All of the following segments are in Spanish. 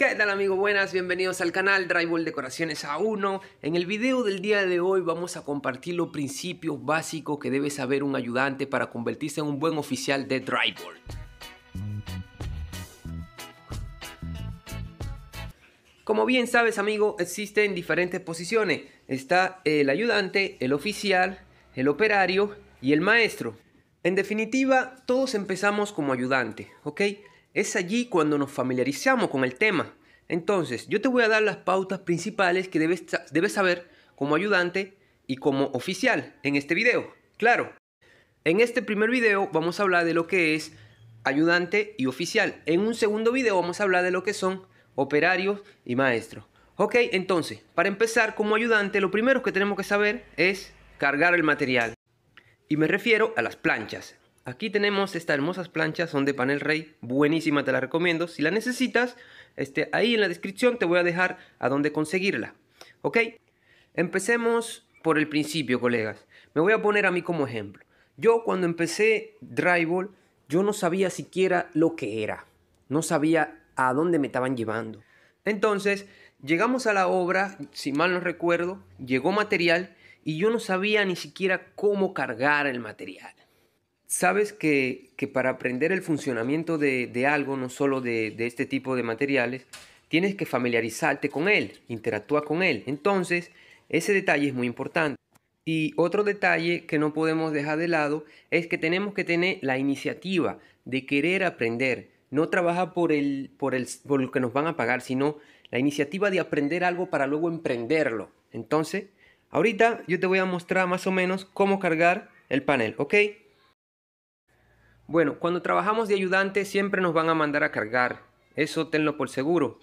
¿Qué tal amigos? Buenas, bienvenidos al canal Drywall Decoraciones A1. En el video del día de hoy vamos a compartir los principios básicos que debe saber un ayudante para convertirse en un buen oficial de drywall. Como bien sabes amigo, existen diferentes posiciones. Está el ayudante, el oficial, el operario y el maestro. En definitiva, todos empezamos como ayudante, ¿ok? Es allí cuando nos familiarizamos con el tema. Entonces, yo te voy a dar las pautas principales que debes, saber como ayudante y como oficial en este video. Claro, en este primer video vamos a hablar de lo que es ayudante y oficial. En un segundo video vamos a hablar de lo que son operarios y maestros. Ok, entonces, para empezar como ayudante, lo primero que tenemos que saber es cargar el material. Y me refiero a las planchas. Aquí tenemos estas hermosas planchas, son de panel rey, buenísima, te la recomiendo. Si la necesitas, este, ahí en la descripción te voy a dejar a dónde conseguirla. ¿Ok? Empecemos por el principio, colegas. Me voy a poner a mí como ejemplo. Yo cuando empecé drywall, yo no sabía siquiera lo que era. No sabía a dónde me estaban llevando. Entonces, llegamos a la obra, si mal no recuerdo, llegó material y yo no sabía ni siquiera cómo cargar el material sabes que, para aprender el funcionamiento de, algo, no solo de, este tipo de materiales, tienes que familiarizarte con él, interactúa con él. Entonces, ese detalle es muy importante. Y otro detalle que no podemos dejar de lado es que tenemos que tener la iniciativa de querer aprender. No trabajar por, el, por, el, por lo que nos van a pagar, sino la iniciativa de aprender algo para luego emprenderlo. Entonces, ahorita yo te voy a mostrar más o menos cómo cargar el panel, ¿ok? Bueno, cuando trabajamos de ayudante siempre nos van a mandar a cargar. Eso tenlo por seguro.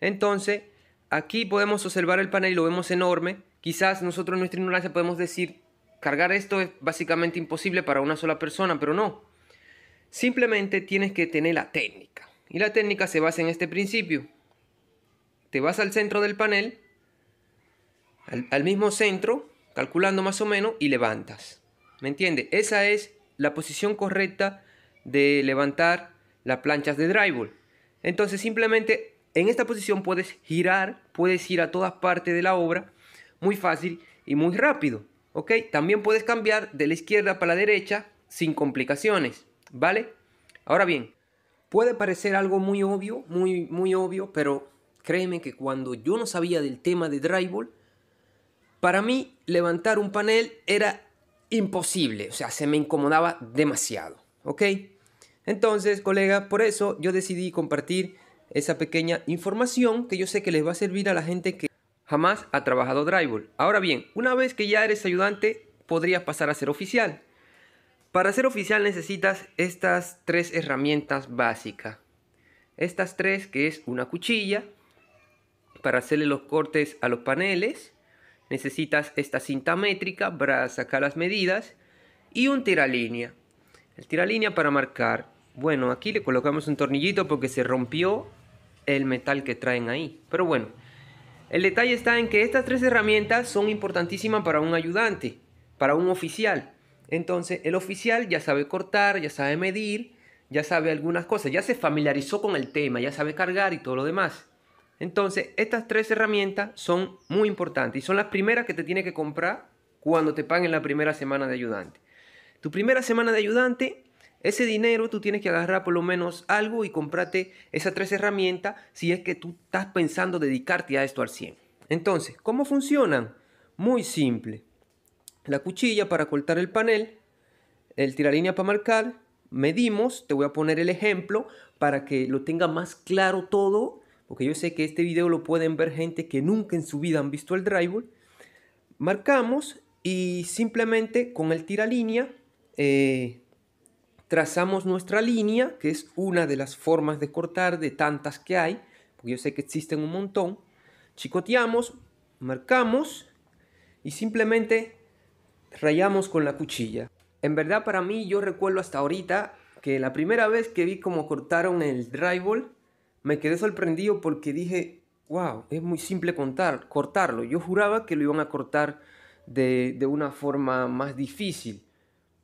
Entonces, aquí podemos observar el panel y lo vemos enorme. Quizás nosotros en nuestra ignorancia podemos decir, cargar esto es básicamente imposible para una sola persona, pero no. Simplemente tienes que tener la técnica. Y la técnica se basa en este principio. Te vas al centro del panel, al, mismo centro, calculando más o menos, y levantas. ¿Me entiendes? Esa es la posición correcta de levantar las planchas de drywall. Entonces simplemente en esta posición puedes girar, puedes ir a todas partes de la obra muy fácil y muy rápido. ¿ok? También puedes cambiar de la izquierda para la derecha sin complicaciones. ¿Vale? Ahora bien, puede parecer algo muy obvio, muy, muy obvio, pero créeme que cuando yo no sabía del tema de drywall, para mí levantar un panel era imposible, o sea, se me incomodaba demasiado, ¿ok? Entonces, colega, por eso yo decidí compartir esa pequeña información que yo sé que les va a servir a la gente que jamás ha trabajado drywall. Ahora bien, una vez que ya eres ayudante, podrías pasar a ser oficial. Para ser oficial necesitas estas tres herramientas básicas. Estas tres que es una cuchilla para hacerle los cortes a los paneles, necesitas esta cinta métrica para sacar las medidas y un tiralínea. El tiralínea para marcar. Bueno, aquí le colocamos un tornillito porque se rompió el metal que traen ahí. Pero bueno, el detalle está en que estas tres herramientas son importantísimas para un ayudante, para un oficial. Entonces, el oficial ya sabe cortar, ya sabe medir, ya sabe algunas cosas, ya se familiarizó con el tema, ya sabe cargar y todo lo demás. Entonces, estas tres herramientas son muy importantes y son las primeras que te tienes que comprar cuando te paguen la primera semana de ayudante. Tu primera semana de ayudante, ese dinero tú tienes que agarrar por lo menos algo y comprarte esas tres herramientas si es que tú estás pensando dedicarte a esto al 100. Entonces, ¿cómo funcionan? Muy simple. La cuchilla para cortar el panel, el tiralínea para marcar, medimos, te voy a poner el ejemplo para que lo tenga más claro todo porque yo sé que este video lo pueden ver gente que nunca en su vida han visto el drywall, marcamos y simplemente con el tiralínea eh, trazamos nuestra línea, que es una de las formas de cortar de tantas que hay, porque yo sé que existen un montón, chicoteamos, marcamos y simplemente rayamos con la cuchilla. En verdad para mí yo recuerdo hasta ahorita que la primera vez que vi cómo cortaron el drywall me quedé sorprendido porque dije, wow, es muy simple contar, cortarlo. Yo juraba que lo iban a cortar de, de una forma más difícil.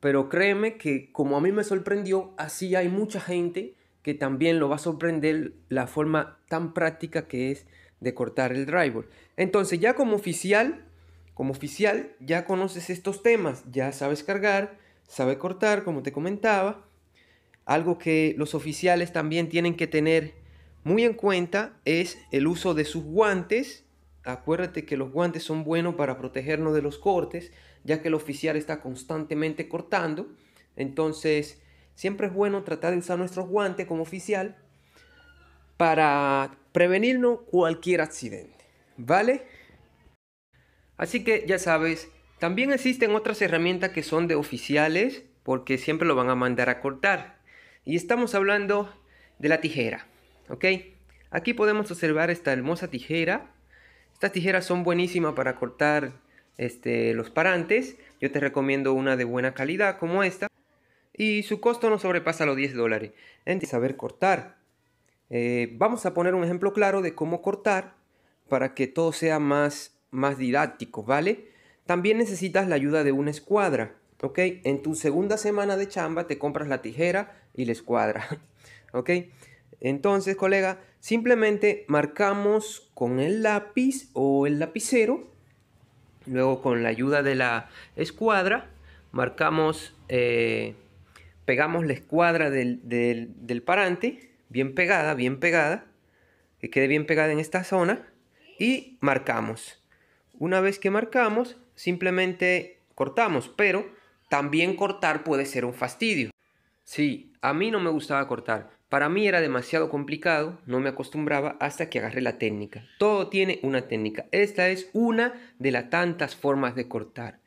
Pero créeme que como a mí me sorprendió, así hay mucha gente que también lo va a sorprender la forma tan práctica que es de cortar el driver. Entonces ya como oficial, como oficial ya conoces estos temas, ya sabes cargar, sabes cortar, como te comentaba. Algo que los oficiales también tienen que tener muy en cuenta es el uso de sus guantes. Acuérdate que los guantes son buenos para protegernos de los cortes, ya que el oficial está constantemente cortando. Entonces, siempre es bueno tratar de usar nuestros guantes como oficial para prevenirnos cualquier accidente. ¿Vale? Así que ya sabes, también existen otras herramientas que son de oficiales porque siempre lo van a mandar a cortar. Y estamos hablando de la tijera. ¿ok? Aquí podemos observar esta hermosa tijera. Estas tijeras son buenísimas para cortar este, los parantes. Yo te recomiendo una de buena calidad como esta. Y su costo no sobrepasa los 10 dólares. en saber cortar. Eh, vamos a poner un ejemplo claro de cómo cortar para que todo sea más, más didáctico, ¿vale? También necesitas la ayuda de una escuadra, ¿ok? En tu segunda semana de chamba te compras la tijera y la escuadra, ¿ok? Entonces, colega, simplemente marcamos con el lápiz o el lapicero, luego con la ayuda de la escuadra, marcamos, eh, pegamos la escuadra del, del parante, bien pegada, bien pegada, que quede bien pegada en esta zona, y marcamos. Una vez que marcamos, simplemente cortamos, pero también cortar puede ser un fastidio. Sí, a mí no me gustaba cortar, para mí era demasiado complicado, no me acostumbraba hasta que agarré la técnica. Todo tiene una técnica. Esta es una de las tantas formas de cortar.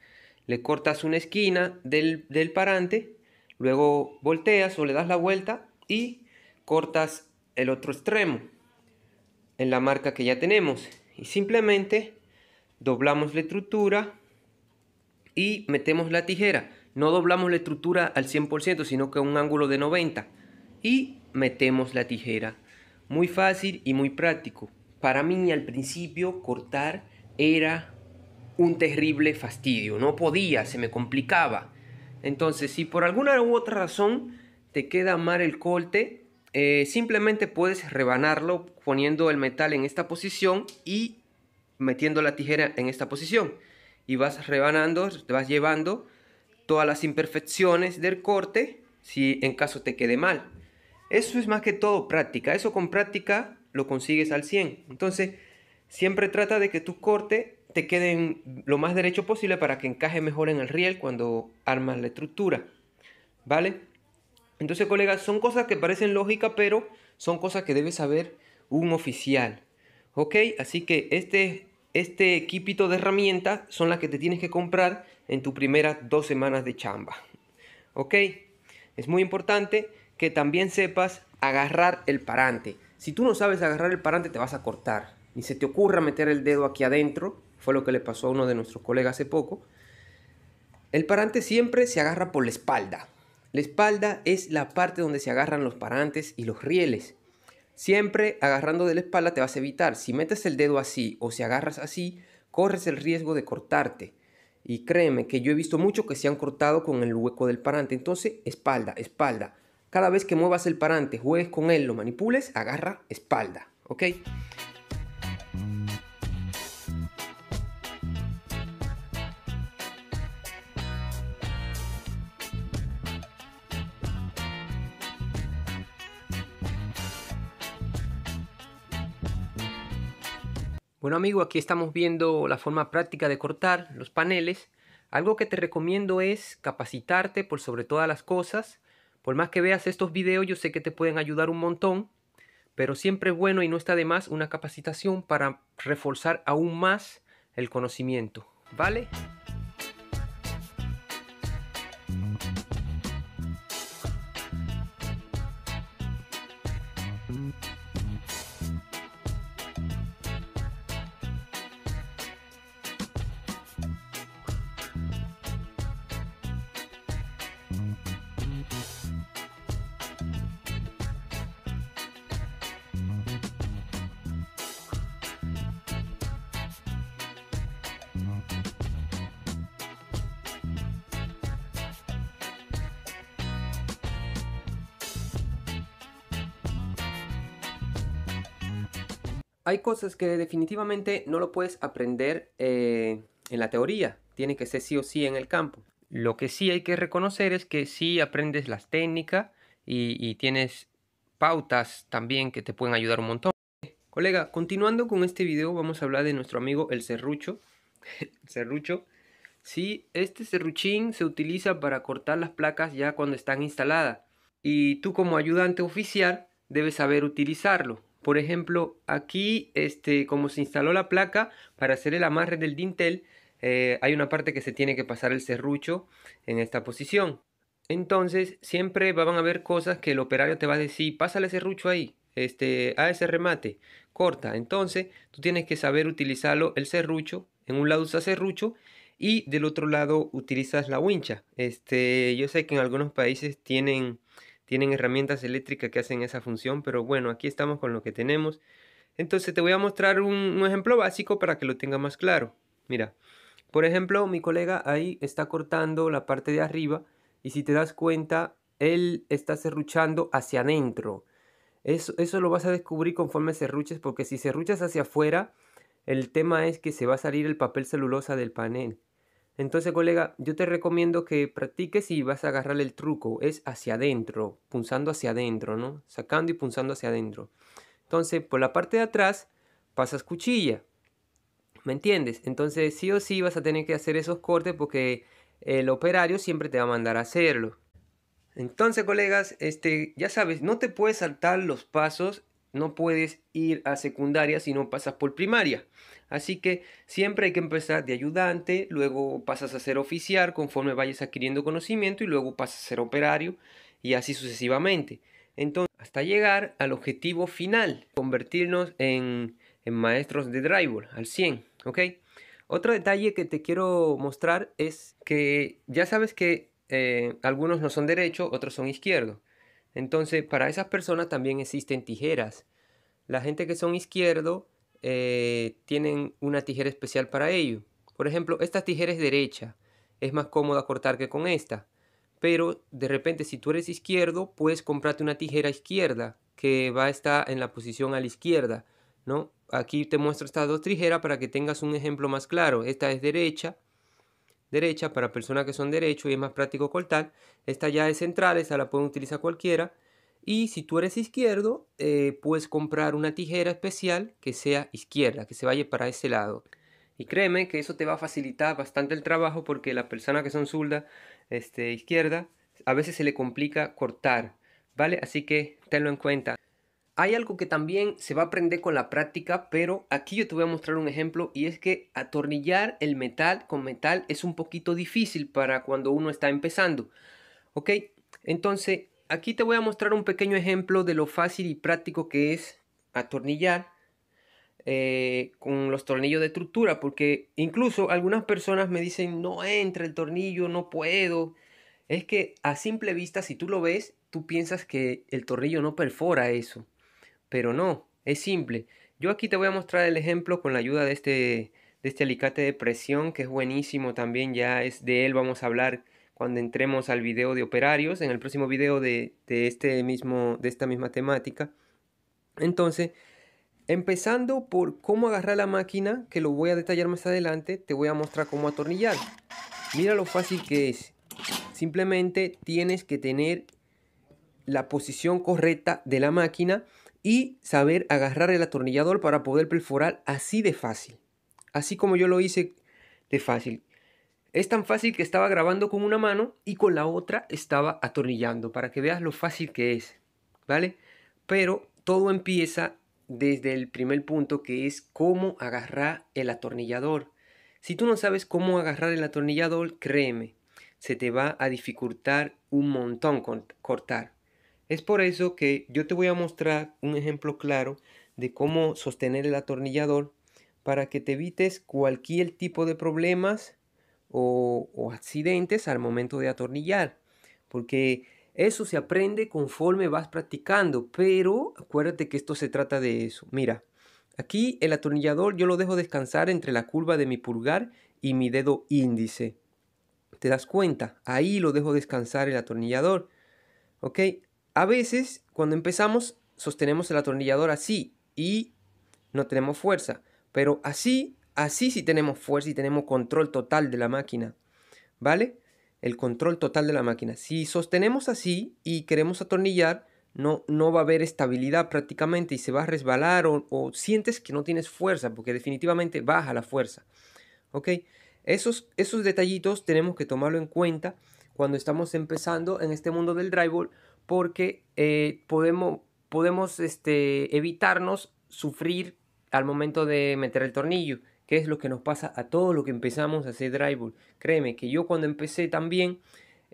Le cortas una esquina del, del parante, luego volteas o le das la vuelta y cortas el otro extremo en la marca que ya tenemos. Y simplemente doblamos la estructura y metemos la tijera. No doblamos la estructura al 100%, sino que a un ángulo de 90. Y metemos la tijera. Muy fácil y muy práctico. Para mí al principio cortar era un terrible fastidio. No podía, se me complicaba. Entonces, si por alguna u otra razón te queda mal el corte, eh, simplemente puedes rebanarlo poniendo el metal en esta posición y metiendo la tijera en esta posición. Y vas rebanando, te vas llevando todas las imperfecciones del corte si en caso te quede mal. Eso es más que todo práctica. Eso con práctica lo consigues al 100. Entonces, siempre trata de que tu corte te quede lo más derecho posible para que encaje mejor en el riel cuando armas la estructura. ¿Vale? Entonces, colegas, son cosas que parecen lógicas, pero son cosas que debe saber un oficial. ¿Ok? Así que este, este equipito de herramientas son las que te tienes que comprar en tus primeras dos semanas de chamba. ¿Ok? Es muy importante que también sepas agarrar el parante. Si tú no sabes agarrar el parante, te vas a cortar. Ni se te ocurra meter el dedo aquí adentro. Fue lo que le pasó a uno de nuestros colegas hace poco. El parante siempre se agarra por la espalda. La espalda es la parte donde se agarran los parantes y los rieles. Siempre agarrando de la espalda te vas a evitar. Si metes el dedo así o si agarras así, corres el riesgo de cortarte. Y créeme que yo he visto mucho que se han cortado con el hueco del parante. Entonces, espalda, espalda. Cada vez que muevas el parante, juegues con él, lo manipules, agarra espalda, ¿ok? Bueno amigo, aquí estamos viendo la forma práctica de cortar los paneles. Algo que te recomiendo es capacitarte por sobre todas las cosas por más que veas estos videos, yo sé que te pueden ayudar un montón, pero siempre es bueno y no está de más una capacitación para reforzar aún más el conocimiento. ¿Vale? hay cosas que definitivamente no lo puedes aprender eh, en la teoría, tiene que ser sí o sí en el campo. Lo que sí hay que reconocer es que sí aprendes las técnicas y, tienes pautas también que te pueden ayudar un montón. Colega, continuando con este video vamos a hablar de nuestro amigo el serrucho. el serrucho. Sí, este serruchín se utiliza para cortar las placas ya cuando están instaladas. Y tú como ayudante oficial debes saber utilizarlo. Por ejemplo, aquí, este, como se instaló la placa, para hacer el amarre del dintel, eh, hay una parte que se tiene que pasar el serrucho en esta posición. Entonces, siempre van a haber cosas que el operario te va a decir, pásale serrucho ahí, este, a ese remate, corta. Entonces, tú tienes que saber utilizarlo el serrucho. En un lado usas serrucho y del otro lado utilizas la wincha. Este, yo sé que en algunos países tienen tienen herramientas eléctricas que hacen esa función, pero bueno, aquí estamos con lo que tenemos. Entonces te voy a mostrar un, ejemplo básico para que lo tenga más claro. Mira, por ejemplo, mi colega ahí está cortando la parte de arriba y si te das cuenta, él está serruchando hacia adentro. Eso, eso, lo vas a descubrir conforme serruches, porque si serruchas hacia afuera, el tema es que se va a salir el papel celulosa del panel. Entonces, colega, yo te recomiendo que practiques y vas a agarrar el truco. Es hacia adentro, punzando hacia adentro, ¿no? Sacando y punzando hacia adentro. Entonces, por la parte de atrás pasas cuchilla. ¿Me entiendes? Entonces, sí o sí vas a tener que hacer esos cortes porque el operario siempre te va a mandar a hacerlo. Entonces, colegas, este, ya sabes, no te puedes saltar los pasos, no puedes ir a secundaria si no pasas por primaria. Así que siempre hay que empezar de ayudante, luego pasas a ser oficial conforme vayas adquiriendo conocimiento y luego pasas a ser operario y así sucesivamente. Entonces, hasta llegar al objetivo final, convertirnos en, maestros de driver al 100, Otro detalle que te quiero mostrar es que ya sabes que eh, algunos no son derecho, otros son izquierdo. Entonces, para esas personas también existen tijeras. La gente que son izquierdo eh, tienen una tijera especial para ello. Por ejemplo, esta tijera es derecha, es más cómoda cortar que con esta. Pero de repente si tú eres izquierdo, puedes comprarte una tijera izquierda que va a estar en la posición a la izquierda, ¿no? Aquí te muestro estas dos tijeras para que tengas un ejemplo más claro. Esta es derecha, derecha para personas que son derecho y es más práctico cortar. Esta ya es central, esta la pueden utilizar cualquiera. Y si tú eres izquierdo, eh, puedes comprar una tijera especial que sea izquierda, que se vaya para ese lado. Y créeme que eso te va a facilitar bastante el trabajo porque las personas que son zurda, este, izquierda, a veces se le complica cortar, ¿vale? Así que tenlo en cuenta. Hay algo que también se va a aprender con la práctica, pero aquí yo te voy a mostrar un ejemplo y es que atornillar el metal con metal es un poquito difícil para cuando uno está empezando. ¿Ok? Entonces, Aquí te voy a mostrar un pequeño ejemplo de lo fácil y práctico que es atornillar eh, con los tornillos de estructura, porque incluso algunas personas me dicen, no entra el tornillo, no puedo. Es que a simple vista, si tú lo ves, tú piensas que el tornillo no perfora eso, pero no, es simple. Yo aquí te voy a mostrar el ejemplo con la ayuda de este, de este alicate de presión, que es buenísimo también, ya es de él, vamos a hablar cuando entremos al video de operarios, en el próximo video de, este mismo, de esta misma temática. Entonces, empezando por cómo agarrar la máquina, que lo voy a detallar más adelante, te voy a mostrar cómo atornillar. Mira lo fácil que es. Simplemente tienes que tener la posición correcta de la máquina y saber agarrar el atornillador para poder perforar así de fácil. Así como yo lo hice de fácil. Es tan fácil que estaba grabando con una mano y con la otra estaba atornillando, para que veas lo fácil que es, ¿vale? Pero todo empieza desde el primer punto que es cómo agarrar el atornillador. Si tú no sabes cómo agarrar el atornillador, créeme, se te va a dificultar un montón cortar. Es por eso que yo te voy a mostrar un ejemplo claro de cómo sostener el atornillador para que te evites cualquier tipo de problemas o, accidentes al momento de atornillar, porque eso se aprende conforme vas practicando, pero acuérdate que esto se trata de eso. Mira, aquí el atornillador yo lo dejo descansar entre la curva de mi pulgar y mi dedo índice. ¿Te das cuenta? Ahí lo dejo descansar el atornillador. ¿Ok? A veces, cuando empezamos, sostenemos el atornillador así y no tenemos fuerza. Pero así Así sí tenemos fuerza y tenemos control total de la máquina, ¿vale? El control total de la máquina. Si sostenemos así y queremos atornillar, no, no va a haber estabilidad prácticamente y se va a resbalar o, sientes que no tienes fuerza porque definitivamente baja la fuerza, ¿ok? Esos, esos detallitos tenemos que tomarlo en cuenta cuando estamos empezando en este mundo del drywall porque eh, podemos, podemos este, evitarnos sufrir al momento de meter el tornillo que es lo que nos pasa a todos los que empezamos a hacer drywall. Créeme que yo cuando empecé también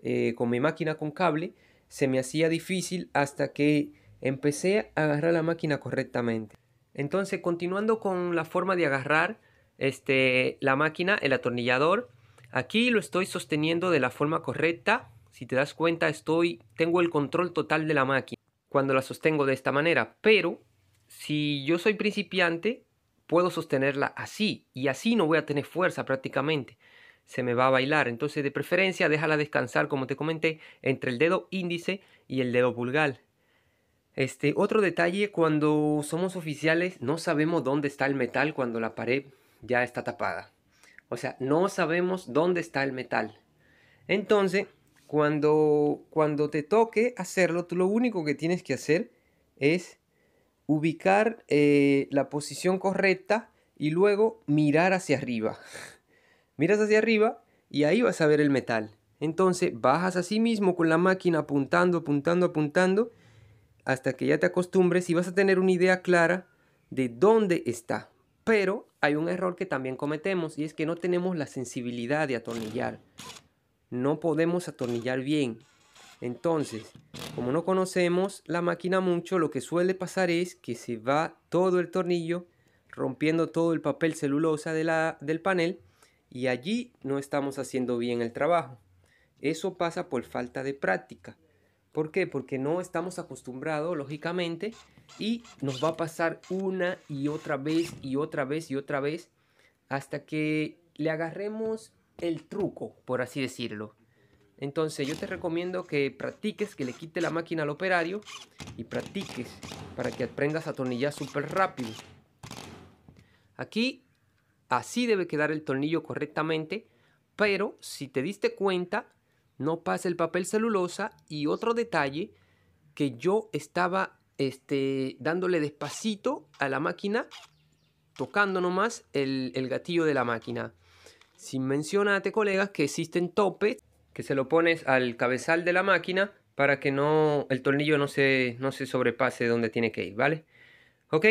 eh, con mi máquina con cable, se me hacía difícil hasta que empecé a agarrar la máquina correctamente. Entonces, continuando con la forma de agarrar este, la máquina, el atornillador, aquí lo estoy sosteniendo de la forma correcta. Si te das cuenta, estoy, tengo el control total de la máquina cuando la sostengo de esta manera. Pero si yo soy principiante, puedo sostenerla así y así no voy a tener fuerza prácticamente. Se me va a bailar. Entonces de preferencia déjala descansar como te comenté entre el dedo índice y el dedo pulgar. Este, otro detalle, cuando somos oficiales no sabemos dónde está el metal cuando la pared ya está tapada. O sea, no sabemos dónde está el metal. Entonces, cuando, cuando te toque hacerlo, tú lo único que tienes que hacer es ubicar eh, la posición correcta y luego mirar hacia arriba. Miras hacia arriba y ahí vas a ver el metal. Entonces bajas así mismo con la máquina apuntando, apuntando, apuntando, hasta que ya te acostumbres y vas a tener una idea clara de dónde está. Pero hay un error que también cometemos y es que no tenemos la sensibilidad de atornillar. No podemos atornillar bien. Entonces, como no conocemos la máquina mucho, lo que suele pasar es que se va todo el tornillo rompiendo todo el papel celulosa de la, del panel y allí no estamos haciendo bien el trabajo. Eso pasa por falta de práctica. ¿Por qué? Porque no estamos acostumbrados, lógicamente, y nos va a pasar una y otra vez y otra vez y otra vez hasta que le agarremos el truco, por así decirlo. Entonces yo te recomiendo que practiques, que le quite la máquina al operario y practiques para que aprendas a atornillar súper rápido. Aquí así debe quedar el tornillo correctamente, pero si te diste cuenta, no pasa el papel celulosa y otro detalle que yo estaba este, dándole despacito a la máquina, tocando nomás el, el gatillo de la máquina. Sin mencionarte, colegas, que existen topes que se lo pones al cabezal de la máquina para que no el tornillo no se, no se sobrepase donde tiene que ir, ¿vale? Ok,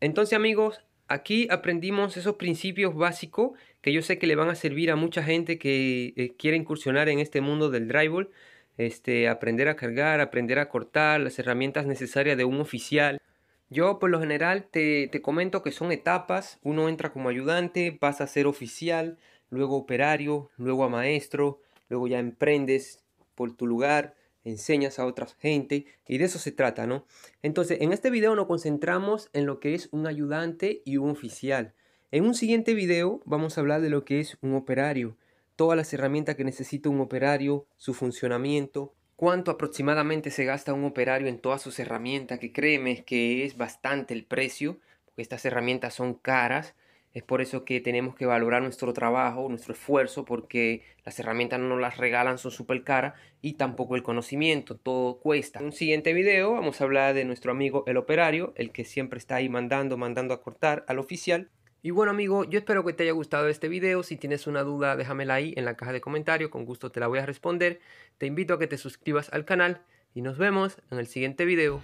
entonces amigos, aquí aprendimos esos principios básicos que yo sé que le van a servir a mucha gente que eh, quiere incursionar en este mundo del drywall. Este, aprender a cargar, aprender a cortar, las herramientas necesarias de un oficial. Yo por lo general te, te comento que son etapas, uno entra como ayudante, pasa a ser oficial, luego operario, luego a maestro, luego ya emprendes por tu lugar, enseñas a otra gente y de eso se trata, ¿no? Entonces, en este video nos concentramos en lo que es un ayudante y un oficial. En un siguiente video vamos a hablar de lo que es un operario, todas las herramientas que necesita un operario, su funcionamiento, cuánto aproximadamente se gasta un operario en todas sus herramientas, que créeme que es bastante el precio, porque estas herramientas son caras, es por eso que tenemos que valorar nuestro trabajo, nuestro esfuerzo, porque las herramientas no nos las regalan, son súper caras y tampoco el conocimiento, todo cuesta. En un siguiente video vamos a hablar de nuestro amigo el operario, el que siempre está ahí mandando, mandando a cortar al oficial. Y bueno amigo, yo espero que te haya gustado este video, si tienes una duda déjamela ahí en la caja de comentarios, con gusto te la voy a responder. Te invito a que te suscribas al canal y nos vemos en el siguiente video.